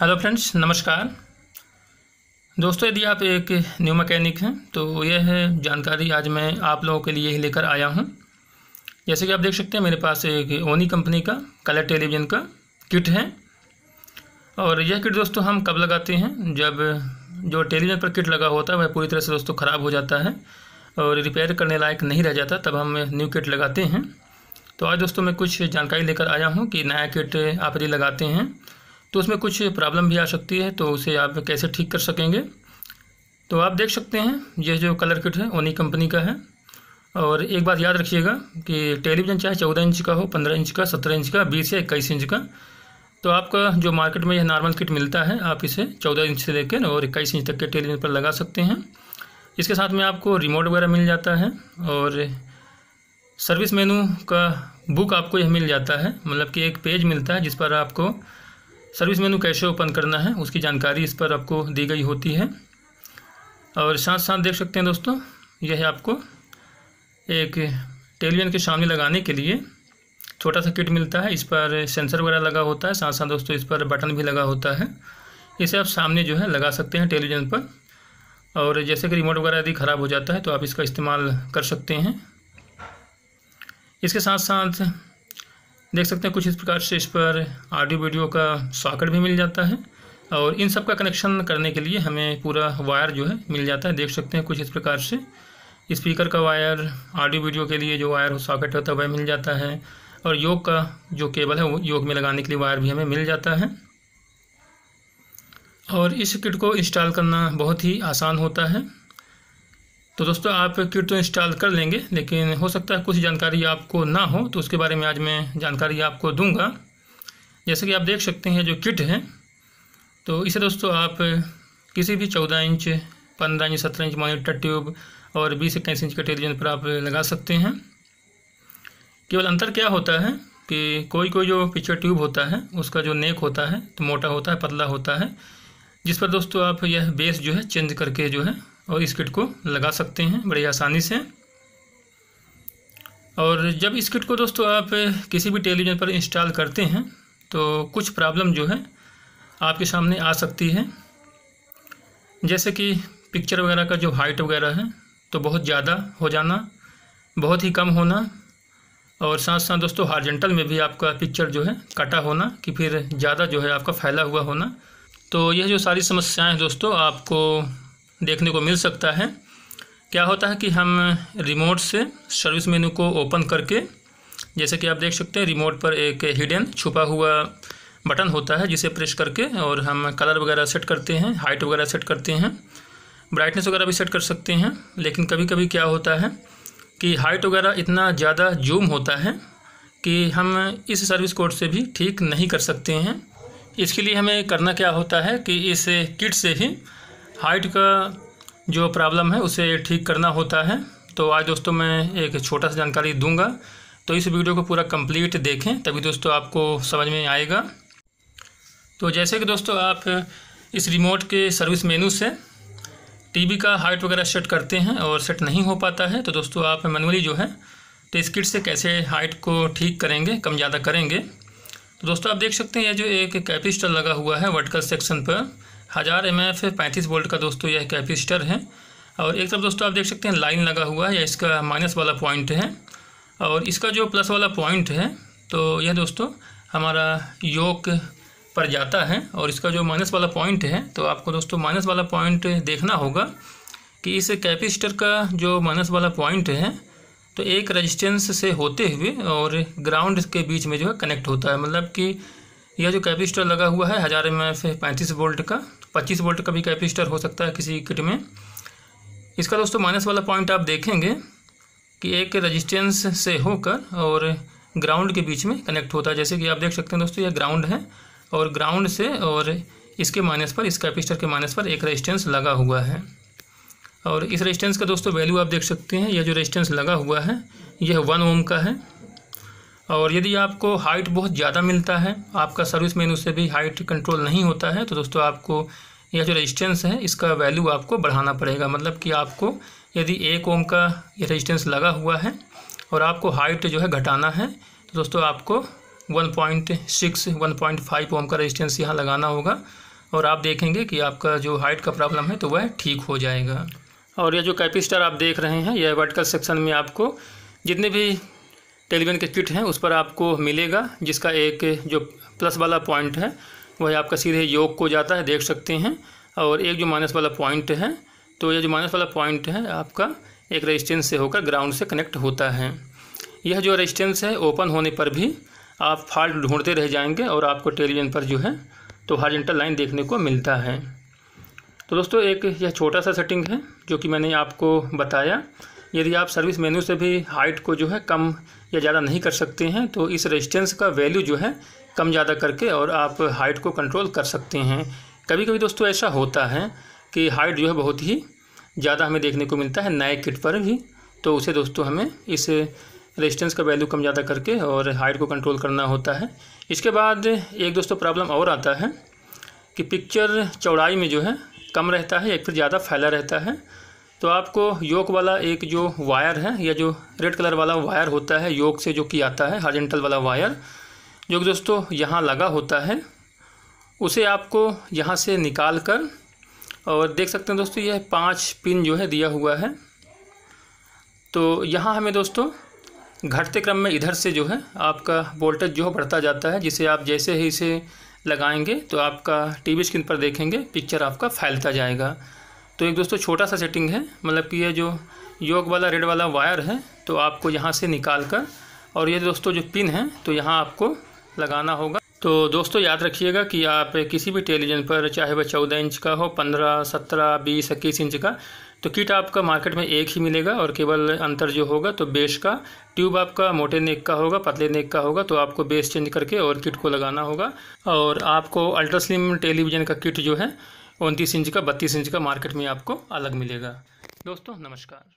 hello friends नमस्कार दोस्तों यदि आप एक न्यू मैकेनिक हैं तो यह है जानकारी आज मैं आप लोगों के लिए लेकर आया हूं जैसे कि आप देख सकते हैं मेरे पास एक ओनी कंपनी का कलर टेलीविज़न का किट है और यह किट दोस्तों हम कब लगाते हैं जब जो टेलीविज़न पर किट लगा होता है वह पूरी तरह से दोस्तों ख़राब हो जाता है और रिपेयर करने लायक नहीं रह जाता तब हम न्यू किट लगाते हैं तो आज दोस्तों मैं कुछ जानकारी लेकर आया हूँ कि नया किट आप यदि लगाते हैं तो उसमें कुछ प्रॉब्लम भी आ सकती है तो उसे आप कैसे ठीक कर सकेंगे तो आप देख सकते हैं ये जो कलर किट है ओनी कंपनी का है और एक बात याद रखिएगा कि टेलीविज़न चाहे चौदह इंच का हो पंद्रह इंच का सत्रह इंच का बीस या इक्कीस इंच का तो आपका जो मार्केट में यह नॉर्मल किट मिलता है आप इसे चौदह इंच से लेकर और इक्कीस इंच तक के टेलीविज़न पर लगा सकते हैं इसके साथ में आपको रिमोट वगैरह मिल जाता है और सर्विस मेनू का बुक आपको यह मिल जाता है मतलब कि एक पेज मिलता है जिस पर आपको सर्विस मेनू कैसे ओपन करना है उसकी जानकारी इस पर आपको दी गई होती है और साथ साथ देख सकते हैं दोस्तों यह है आपको एक टेलीविजन के सामने लगाने के लिए छोटा सा किट मिलता है इस पर सेंसर वगैरह लगा होता है साथ साथ दोस्तों इस पर बटन भी लगा होता है इसे आप सामने जो है लगा सकते हैं टेलीविज़न पर और जैसे कि रिमोट वगैरह यदि ख़राब हो जाता है तो आप इसका इस्तेमाल कर सकते हैं इसके साथ साथ देख सकते हैं कुछ इस प्रकार से इस पर ऑडियो वीडियो का सॉकेट भी मिल जाता है और इन सब का कनेक्शन करने के लिए हमें पूरा वायर जो है मिल जाता है देख सकते हैं कुछ इस प्रकार से स्पीकर का वायर ऑडियो वीडियो के लिए जो वायर सॉकेट होता है वह मिल जाता है और योग का जो केबल है वो योग में लगाने के लिए वायर भी हमें मिल जाता है और इस किट को इंस्टॉल करना बहुत ही आसान होता है तो दोस्तों आप किट तो इंस्टॉल कर लेंगे लेकिन हो सकता है कुछ जानकारी आपको ना हो तो उसके बारे में आज मैं जानकारी आपको दूंगा जैसे कि आप देख सकते हैं जो किट है तो इसे दोस्तों आप किसी भी चौदह इंच पंद्रह इंच सत्रह इंच मॉनिटर ट्यूब और बीस इक्कीस इंच के टेलीविजन पर आप लगा सकते हैं केवल अंतर क्या होता है कि कोई कोई जो पिक्चर ट्यूब होता है उसका जो नेक होता है तो मोटा होता है पतला होता है जिस पर दोस्तों आप यह बेस जो है चेंज करके जो है और इस किट को लगा सकते हैं बड़ी आसानी से और जब इस किट को दोस्तों आप किसी भी टेलीविज़न पर इंस्टॉल करते हैं तो कुछ प्रॉब्लम जो है आपके सामने आ सकती है जैसे कि पिक्चर वगैरह का जो हाइट वगैरह है तो बहुत ज़्यादा हो जाना बहुत ही कम होना और साथ साथ दोस्तों हारजेंटल में भी आपका पिक्चर जो है कटा होना कि फिर ज़्यादा जो है आपका फैला हुआ होना तो यह जो सारी समस्याएं दोस्तों आपको देखने को मिल सकता है क्या होता है कि हम रिमोट से सर्विस मेनू को ओपन करके जैसे कि आप देख सकते हैं रिमोट पर एक हिडन छुपा हुआ बटन होता है जिसे प्रेस करके और हम कलर वगैरह सेट करते हैं हाइट वगैरह सेट करते हैं ब्राइटनेस वगैरह भी सेट कर सकते हैं लेकिन कभी कभी क्या होता है कि हाइट वगैरह इतना ज़्यादा जूम होता है कि हम इस सर्विस कोड से भी ठीक नहीं कर सकते हैं इसके लिए हमें करना क्या होता है कि इस किट से ही हाइट का जो प्रॉब्लम है उसे ठीक करना होता है तो आज दोस्तों मैं एक छोटा सा जानकारी दूंगा तो इस वीडियो को पूरा कंप्लीट देखें तभी दोस्तों आपको समझ में आएगा तो जैसे कि दोस्तों आप इस रिमोट के सर्विस मेनू से टीवी का हाइट वगैरह सेट करते हैं और सेट नहीं हो पाता है तो दोस्तों आप मैनुअली जो है तो इस किट से कैसे हाइट को ठीक करेंगे कम ज़्यादा करेंगे तो दोस्तों आप देख सकते हैं यह जो एक कैपिस्टल लगा हुआ है वर्टिकल सेक्शन पर हज़ार एम एफ पैंतीस वोल्ट का दोस्तों यह कैपेसिटर है और एक तरफ दोस्तों आप देख सकते हैं लाइन लगा हुआ है या इसका माइनस वाला पॉइंट है और इसका जो प्लस वाला पॉइंट है तो यह दोस्तों हमारा योग पर जाता है और इसका जो माइनस वाला पॉइंट है तो आपको दोस्तों माइनस वाला पॉइंट देखना होगा कि इस कैपेसिटर का जो माइनस वाला पॉइंट है तो एक रेजिस्टेंस से होते हुए और ग्राउंड के बीच में जो है कनेक्ट होता है मतलब कि यह जो कैपेसिटर लगा हुआ है हज़ार एम एफ पैंतीस वोल्ट का 25 वोल्ट का भी कैपेसिटर हो सकता है किसी किट में इसका दोस्तों माइनस वाला पॉइंट आप देखेंगे कि एक रजिस्टेंस से होकर और ग्राउंड के बीच में कनेक्ट होता है जैसे कि आप देख सकते हैं दोस्तों यह ग्राउंड है और ग्राउंड से और इसके माइनस पर इस कैपेसिटर के माइनस पर एक रजिस्टेंस लगा हुआ है और इस रेजिस्टेंस का दोस्तों वैल्यू आप देख सकते हैं यह जो रेजिस्टेंस लगा हुआ है यह वन ओम का है और यदि आपको हाइट बहुत ज़्यादा मिलता है आपका सर्विस मेनू से भी हाइट कंट्रोल नहीं होता है तो दोस्तों आपको यह जो रेजिस्टेंस है इसका वैल्यू आपको बढ़ाना पड़ेगा मतलब कि आपको यदि एक ओम का ये रेजिस्टेंस लगा हुआ है और आपको हाइट जो है घटाना है तो दोस्तों आपको 1.6 फाइव ओम का रेजिस्टेंस यहाँ लगाना होगा और आप देखेंगे कि आपका जो हाइट का प्रॉब्लम है तो वह ठीक हो जाएगा और यह जो कैपेसिटर आप देख रहे हैं यह वर्टिकल सेक्शन में आपको जितने भी टेलीविजन के किट हैं उस पर आपको मिलेगा जिसका एक जो प्लस वाला पॉइंट है वह आपका सीधे योग को जाता है देख सकते हैं और एक जो माइनस वाला पॉइंट है तो यह जो माइनस वाला पॉइंट है आपका एक रेजिस्टेंस से होकर ग्राउंड से कनेक्ट होता है यह जो रेजिस्टेंस है ओपन होने पर भी आप फॉल्ट ढूंढते रह जाएंगे और आपको टेलीविजन पर जो है तो हॉर्जेंटल लाइन देखने को मिलता है तो दोस्तों एक यह छोटा सा सेटिंग है जो कि मैंने आपको बताया यदि आप सर्विस मेन्यू से भी हाइट को जो है कम या ज़्यादा नहीं कर सकते हैं तो इस रेजिस्टेंस का वैल्यू जो है कम ज़्यादा करके और आप हाइट को कंट्रोल कर सकते हैं कभी कभी दोस्तों ऐसा होता है कि हाइट जो है बहुत ही ज़्यादा हमें देखने को मिलता है नए किट पर भी तो उसे दोस्तों हमें इस रेजिस्टेंस का वैल्यू कम ज़्यादा करके और हाइट को कंट्रोल करना होता है इसके बाद एक दोस्तों प्रॉब्लम और आता है कि पिक्चर चौड़ाई में जो है कम रहता है या फिर ज़्यादा फैला रहता है तो आपको योक वाला एक जो वायर है या जो रेड कलर वाला वायर होता है योक से जो कि आता है हार्जेंटल वाला वायर जो कि दोस्तों यहाँ लगा होता है उसे आपको यहाँ से निकाल कर और देख सकते हैं दोस्तों यह पांच पिन जो है दिया हुआ है तो यहाँ हमें दोस्तों घटते क्रम में इधर से जो है आपका वोल्टेज जो है बढ़ता जाता है जिसे आप जैसे ही इसे लगाएंगे तो आपका टीवी स्क्रीन पर देखेंगे पिक्चर आपका फैलता जाएगा तो एक दोस्तों छोटा सा सेटिंग है मतलब कि ये जो योग वाला रेड वाला वायर है तो आपको यहाँ से निकाल कर और ये दोस्तों जो पिन है तो यहाँ आपको लगाना होगा तो दोस्तों याद रखिएगा कि आप किसी भी टेलीविजन पर चाहे वह चौदह इंच का हो पंद्रह सत्रह बीस इक्कीस इंच का तो किट आपका मार्केट में एक ही मिलेगा और केवल अंतर जो होगा तो बेस का ट्यूब आपका मोटे नेक का होगा पतले नेक का होगा तो आपको बेस चेंज करके और किट को लगाना होगा और आपको अल्ट्रा स्लिम टेलीविज़न का किट जो है उनतीस इंच का बत्तीस इंच का मार्केट में आपको अलग मिलेगा दोस्तों नमस्कार